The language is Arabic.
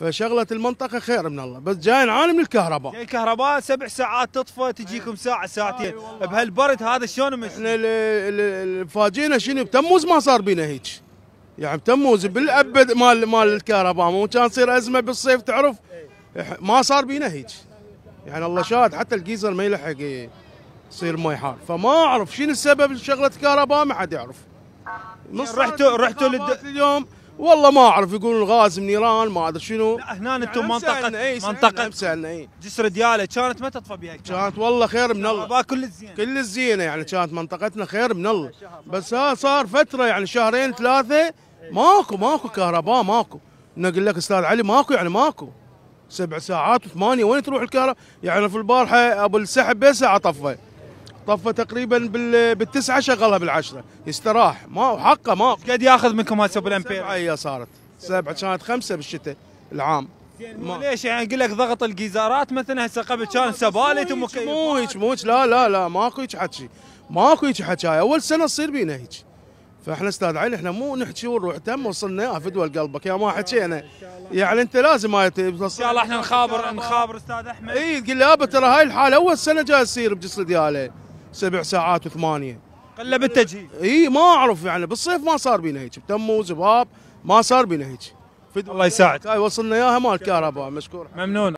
فشغله المنطقه خير من الله بس جاي نعاني من الكهرباء الكهرباء سبع ساعات تطفى تجيكم ساعه ساعتين آه بهالبرد هذا شلون احنا فاجينا شنو بتموز ما صار بينا هيك يعني بتموز بالابد مال مال الكهرباء مو كان تصير ازمه بالصيف تعرف ما صار بينا هيك يعني الله شاهد حتى الجيزر ما يلحق يصير مي حار فما اعرف شنو السبب شغله الكهرباء ما حد يعرف رحتوا رحتوا للد... اليوم والله ما اعرف يقولون غاز من ايران ما ادري شنو لا هنا انتم يعني منطقه ايه منطقه سألنا ايه جسر دياله كانت ما تطفى بها كانت والله خير من الله كل الزينه كل الزينه يعني إيه. كانت منطقتنا خير من الله بس ها صار فتره يعني شهرين ثلاثه ماكو ماكو كهرباء ماكو نقول لك استاذ علي ماكو يعني ماكو سبع ساعات وثمانيه وين تروح الكهرباء يعني في البارحه ابو السحب بس ساعه طفى طفى تقريبا بالتسعه شغلها بالعشره يستراح ما حقه ما قد ياخذ منكم هسه بالامبير هي صارت سبعه كانت خمسه بالشتاء العام زين ليش يعني اقول لك ضغط الجيزارات مثلا هسه قبل كان سبالت مو هيك مو لا لا لا ماكو هيك حكي ماكو هيك حكايه اول سنه تصير بينا هيك فاحنا استاذ علي احنا مو نحكي ونروح تم وصلنا افدوى قلبك يا ما حكينا يعني انت لازم هاي ان شاء الله احنا نخابر نخابر استاذ احمد اي تقول لي ابا ترى هاي الحاله اول سنه جاي تصير بجسر دياله سبع ساعات وثمانيه قلب التجهيز اي ما اعرف يعني بالصيف ما صار بينا هيك بتموز باب ما صار بينا هيك الله يساعد هاي وصلنا اياها مال كهرباء مشكور ممنون